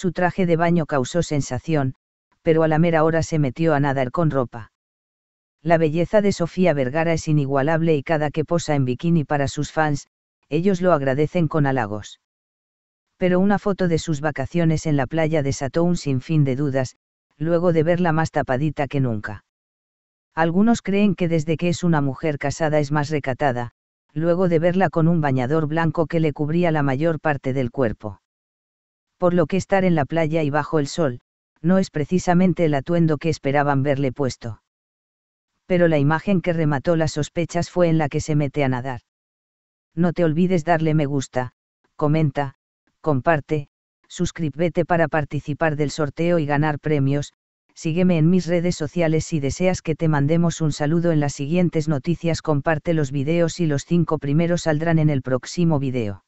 Su traje de baño causó sensación, pero a la mera hora se metió a nadar con ropa. La belleza de Sofía Vergara es inigualable y cada que posa en bikini para sus fans, ellos lo agradecen con halagos. Pero una foto de sus vacaciones en la playa desató un sinfín de dudas, luego de verla más tapadita que nunca. Algunos creen que desde que es una mujer casada es más recatada, luego de verla con un bañador blanco que le cubría la mayor parte del cuerpo por lo que estar en la playa y bajo el sol, no es precisamente el atuendo que esperaban verle puesto. Pero la imagen que remató las sospechas fue en la que se mete a nadar. No te olvides darle me gusta, comenta, comparte, suscríbete para participar del sorteo y ganar premios, sígueme en mis redes sociales si deseas que te mandemos un saludo en las siguientes noticias comparte los videos y los cinco primeros saldrán en el próximo video.